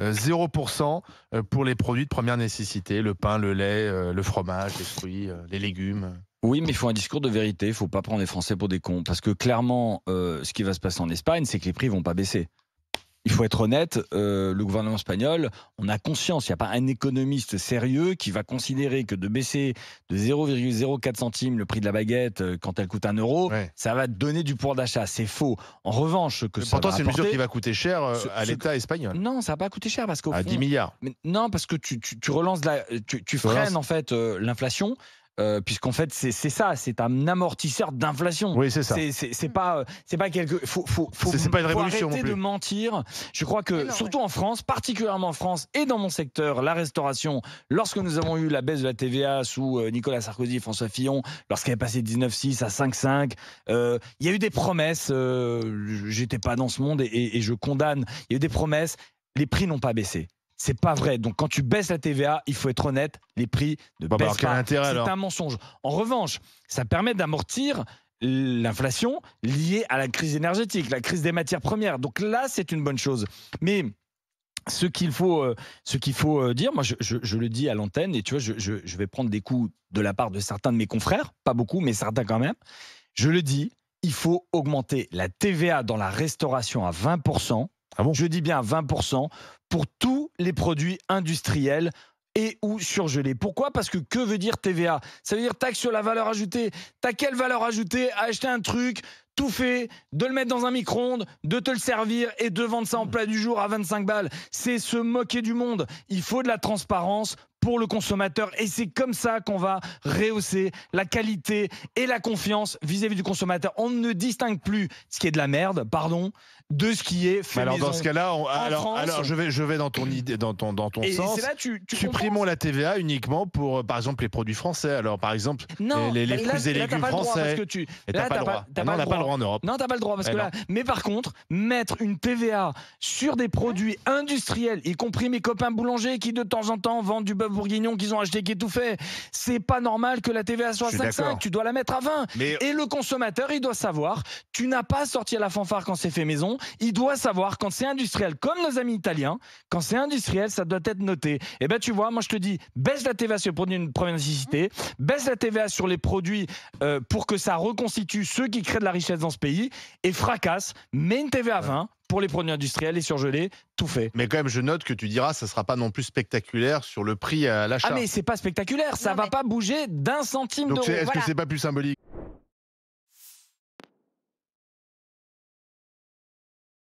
0% euh, euh, pour les produits de première nécessité, le pain, le lait, euh, le fromage, les fruits, les légumes. Oui, mais il faut un discours de vérité. Il faut pas prendre les Français pour des cons, parce que clairement, ce qui va se passer en Espagne, c'est que les prix vont pas baisser il faut être honnête, euh, le gouvernement espagnol, on a conscience, il n'y a pas un économiste sérieux qui va considérer que de baisser de 0,04 centimes le prix de la baguette euh, quand elle coûte un euro, ça va donner du pouvoir d'achat. C'est faux. En revanche, ce que mais pourtant, c'est une mesure qui va coûter cher euh, à l'État espagnol. Non, ça va pas coûter cher parce qu'au à 10 milliards. non, parce que tu, relances tu freines en fait l'inflation. Euh, puisqu'en fait c'est ça, c'est un amortisseur d'inflation. Oui, c'est ça. C'est pas euh, c'est pas quelque faut faut, pas une révolution arrêter de mentir. Je crois que ah surtout en France, particulièrement en France et dans mon secteur, la restauration, lorsque nous avons eu la baisse de la TVA sous euh, Nicolas Sarkozy et François Fillon, lorsqu'elle est passée de 19,6 à 5,5, il y a eu des promesses. J'étais pas dans ce monde et je condamne. Il y a eu des promesses. Les prix n'ont pas baissé. C'est pas vrai. Donc quand tu baisses la TVA, il faut être honnête, les prix ne bah, baissent pas. C'est un mensonge. En revanche, ça permet d'amortir l'inflation liée à la crise énergétique, la crise des matières premières. Donc là, c'est une bonne chose. Mais ce qu'il faut, euh, ce qu'il faut euh, dire, moi je, le dis à l'antenne, et tu vois, je, vais prendre des coups de la part de certains de mes confrères, pas beaucoup, mais certains quand même. Je le dis, il faut augmenter la TVA dans la restauration à 20%. Ah je dis bien 20% pour tout les produits industriels et ou surgelés. Pourquoi Parce que que veut dire TVA Ça veut dire taxe sur la valeur ajoutée. T'as quelle valeur ajoutée acheter un truc tout fait, de le mettre dans un micro-ondes, de te le servir et de vendre ça en plat du jour à 25 balles. C'est se moquer du monde. Il faut de la transparence pour le consommateur. Et c'est comme ça qu'on va rehausser la qualité et la confiance vis-à-vis du consommateur. On ne distingue plus ce qui est de la merde, pardon, de ce qui est fait. alors dans ce cas-là, alors, alors je vais je vais dans ton idée, dans ton dans ton sens. Là, supprimons la TVA uniquement pour euh, par exemple les produits français. Alors par exemple les, fruits et légumes français. Parce tu t'as pas, le droit. en Europe. Non, t'as pas le droit parce que là. Mais par contre, mettre une TVA sur des produits industriels, y compris mes copains boulangers qui de temps en temps vendent du bœuf bourguignons qu'ils ont acheté qui est tout fait. C'est pas normal que la TVA soit à 5,5. Tu dois la mettre à 20. Et le consommateur, il doit savoir. Tu n'as pas sorti à la fanfare quand c'est fait maison. Il doit savoir quand c'est industriel, comme nos amis italiens. Quand c'est industriel, ça doit être noté. Et eh ben tu vois, moi je te dis, baisse la TVA sur les produits de première nécessité, baisse la TVA sur les produits euh, pour que ça reconstitue ceux qui créent de la richesse dans ce pays et fracasse, mets une TVA à 20, pour les produits industriels, et surgelés, tout fait. Mais quand même, je note que tu diras, ça sera pas non plus spectaculaire sur le prix à l'achat. Ah mais c'est pas spectaculaire, ça ne va pas bouger d'un centime d'euro. est-ce que c'est pas plus symbolique